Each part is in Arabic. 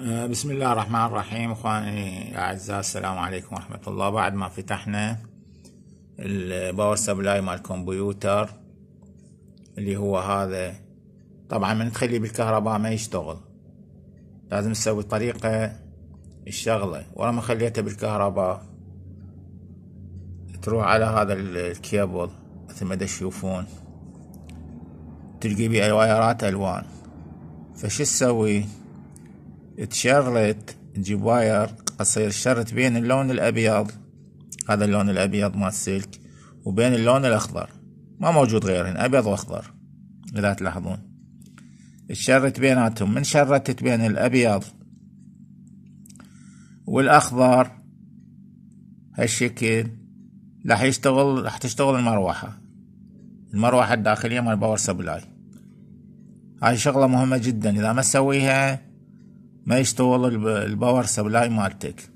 آه، بسم الله الرحمن الرحيم اخواني الاعزاء السلام عليكم ورحمه الله بعد ما فتحنا الباور سبلاي مال الكمبيوتر اللي هو هذا طبعا من تخليه بالكهرباء ما يشتغل لازم تسوي طريقه الشغله ورا ما خليته بالكهرباء تروح على هذا الكيبل مثل ما تشوفون تلقي بيه الوايرات الوان فشو تسوي تشرط تجيب واير قصير شرت بين اللون الأبيض هذا اللون الأبيض مال السلك وبين اللون الأخضر ما موجود غيرهن أبيض وأخضر إذا تلاحظون تشرت بيناتهم من شرتت بين الأبيض والأخضر هالشكل راح يشتغل راح تشتغل المروحة المروحة الداخلية مال باور سبلاي هاي شغلة مهمة جدا إذا ما تسويها ما يشتغل الباور سبلاي مالتك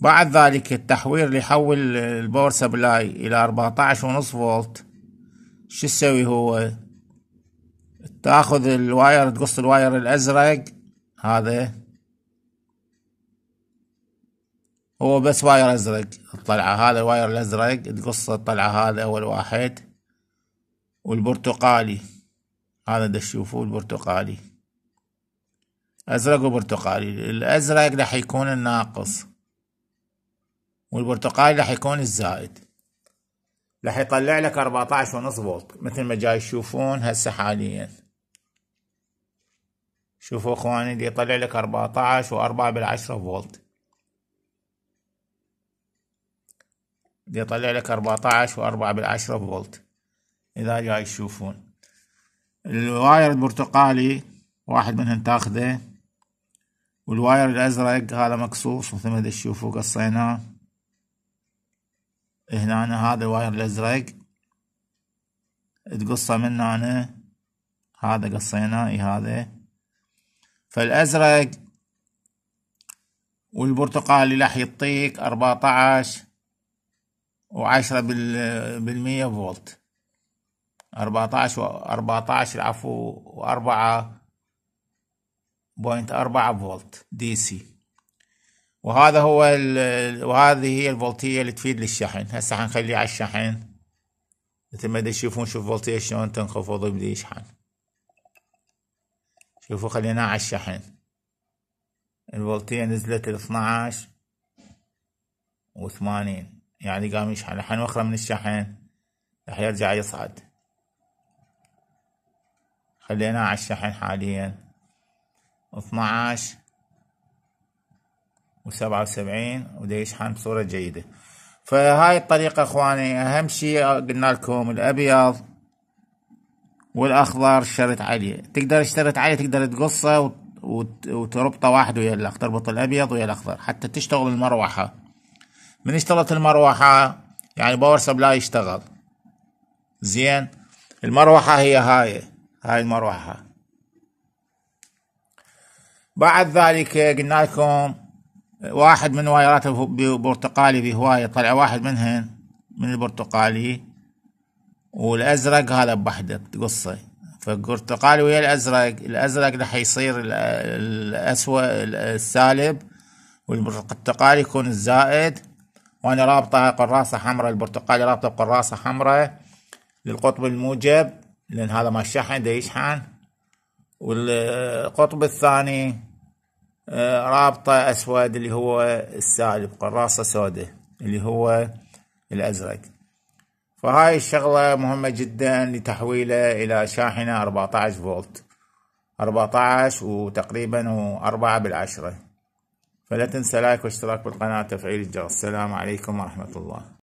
بعد ذلك التحوير يحول الباور سبلاي الى ونص فولت شو تسوي هو تاخذ الواير تقص الواير الازرق هذا هو بس واير ازرق الطلعه هذا الواير الازرق تقصه الطلعه هذا اول واحد والبرتقالي هذا تشوفوه البرتقالي أزرق وبرتقالي الأزرق راح يكون الناقص والبرتقالي راح يكون الزائد راح يطلع لك 14 ونص فولت مثل ما جاي تشوفون هسه حاليا شوفوا اخواني دي يطلع لك 14 و4 بالعشرة فولت دي يطلع لك 14 و4 بالعشرة فولت اذا جاي تشوفون الواير البرتقالي واحد منهم تاخذه والواير الازرق هذا مقصوص مثل ما تشوفوا قصيناه هنا هذا الواير الازرق تقصه من هنا هذا قصيناه اي هذا فالازرق والبرتقالي راح يعطيك اربعتاش وعشرة بالمية فولت اربعتاش واربعتاش العفو واربعة 4 فولت دي سي وهذا هو وهذه هي الفولتيه اللي تفيد للشحن هسه حنخليه على الشحن مثل ما تشوفون شوف فولتيه شلون تنخفض بدي يشحن شوفوا خليناه على الشحن الفولتيه نزلت ل 12 و80 يعني قام يشحن الحين وخره من الشحن راح يرجع يصعد خليناه على الشحن حاليا واثنى عشر وسبعة وسبعين وده يشحن بصورة جيدة فهاي الطريقة اخواني اهم شيء قلنا لكم الابيض والاخضر شرت عليه تقدر اشترط عليه تقدر تقصه وتربطه واحد ويا الاخضر تربط الابيض ويا الاخضر حتى تشتغل المروحة من اشتغلت المروحة يعني باور سبلاي يشتغل زين المروحة هي هاي هاي المروحة بعد ذلك قلنا لكم واحد من وايرات البرتقالي بهواية طلع واحد منهن من البرتقالي والازرق هذا بحده قصه فالبرتقالي ويا الازرق الازرق راح يصير الاسوء السالب والبرتقالي يكون الزائد وانا رابطه قراصه حمراء البرتقالي رابطه قراصة حمراء للقطب الموجب لان هذا ما الشحن ده يشحن والقطب الثاني آه، رابطة أسود اللي هو السالب قراصة سوداء اللي هو الأزرق فهاي الشغلة مهمة جدا لتحويله إلى شاحنة 14 فولت 14 وتقريبا وأربعة 4 بالعشرة فلا تنسى لايك واشتراك بالقناة وتفعيل الجرس السلام عليكم ورحمة الله